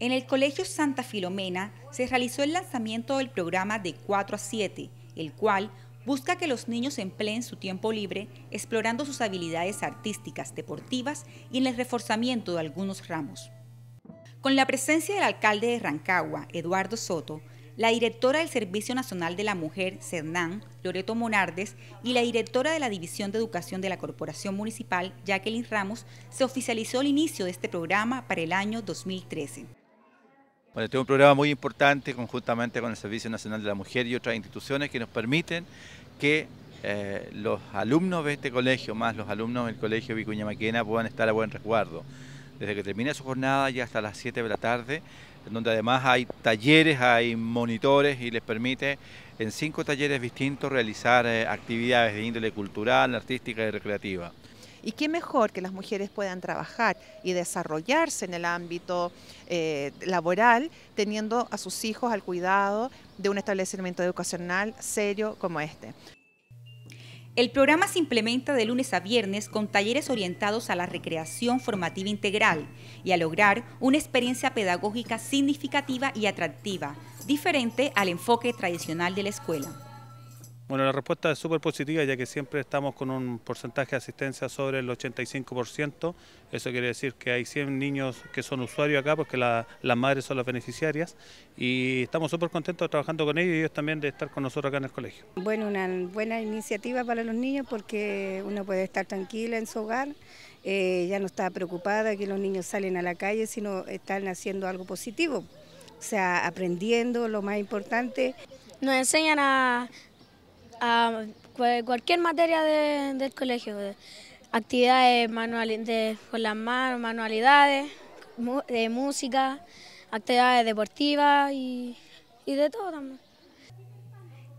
En el Colegio Santa Filomena se realizó el lanzamiento del programa de 4 a 7, el cual busca que los niños empleen su tiempo libre explorando sus habilidades artísticas, deportivas y en el reforzamiento de algunos ramos. Con la presencia del alcalde de Rancagua, Eduardo Soto, la directora del Servicio Nacional de la Mujer, CERNAN, Loreto Monardes, y la directora de la División de Educación de la Corporación Municipal, Jacqueline Ramos, se oficializó el inicio de este programa para el año 2013. Bueno, tengo un programa muy importante conjuntamente con el Servicio Nacional de la Mujer y otras instituciones que nos permiten que eh, los alumnos de este colegio, más los alumnos del colegio Vicuña Maquena, puedan estar a buen resguardo. Desde que termina su jornada ya hasta las 7 de la tarde, en donde además hay talleres, hay monitores y les permite en cinco talleres distintos realizar eh, actividades de índole cultural, artística y recreativa. Y qué mejor que las mujeres puedan trabajar y desarrollarse en el ámbito eh, laboral teniendo a sus hijos al cuidado de un establecimiento educacional serio como este. El programa se implementa de lunes a viernes con talleres orientados a la recreación formativa integral y a lograr una experiencia pedagógica significativa y atractiva, diferente al enfoque tradicional de la escuela. Bueno, la respuesta es súper positiva ya que siempre estamos con un porcentaje de asistencia sobre el 85%. Eso quiere decir que hay 100 niños que son usuarios acá porque las madres son las beneficiarias y estamos súper contentos trabajando con ellos y ellos también de estar con nosotros acá en el colegio. Bueno, una buena iniciativa para los niños porque uno puede estar tranquila en su hogar, eh, ya no está preocupada que los niños salen a la calle, sino están haciendo algo positivo, o sea, aprendiendo lo más importante. Nos enseñan a a cualquier materia del colegio, actividades manuales con las manos, manualidades, de música, actividades deportivas y, y de todo también.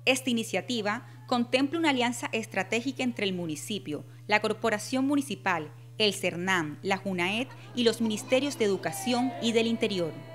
Esta iniciativa contempla una alianza estratégica entre el municipio, la corporación municipal, el CERNAM, la JUNAED y los ministerios de Educación y del Interior.